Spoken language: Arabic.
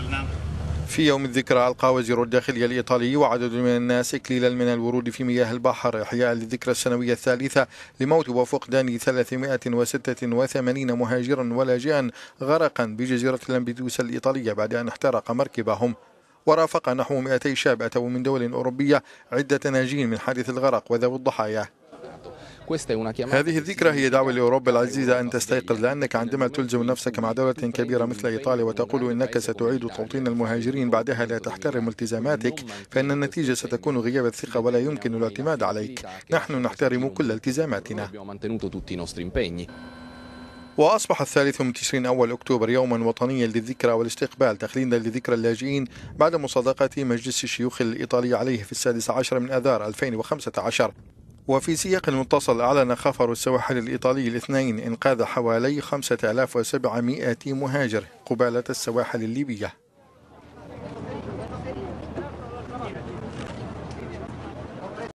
فعلناه في يوم الذكرى ألقى وزير الداخلية الإيطالي وعدد من الناس إكليلا من الورود في مياه البحر إحياء للذكرى السنوية الثالثة لموت وفقدان 386 مهاجرا ولاجئا غرقا بجزيرة لامبيدوسا الإيطالية بعد أن احترق مركبهم ورافق نحو 200 شاب أتوا من دول أوروبية عدة ناجين من حادث الغرق وذوي الضحايا هذه الذكرى هي دعوة لأوروبا العزيزة أن تستيقظ لأنك عندما تلزم نفسك مع دولة كبيرة مثل إيطاليا وتقول إنك ستعيد توطين المهاجرين بعدها لا تحترم التزاماتك فإن النتيجة ستكون غياب الثقة ولا يمكن الاعتماد عليك نحن نحترم كل التزاماتنا وأصبح الثالث من تشرين أول أكتوبر يوما وطنيا للذكرى والاستقبال تخليدا لذكرى اللاجئين بعد مصادقة مجلس الشيوخ الإيطالي عليه في السادس عشر من آذار 2015 وفي سياق متصل أعلن خفر السواحل الإيطالي الاثنين إنقاذ حوالي 5700 مهاجر قبالة السواحل الليبية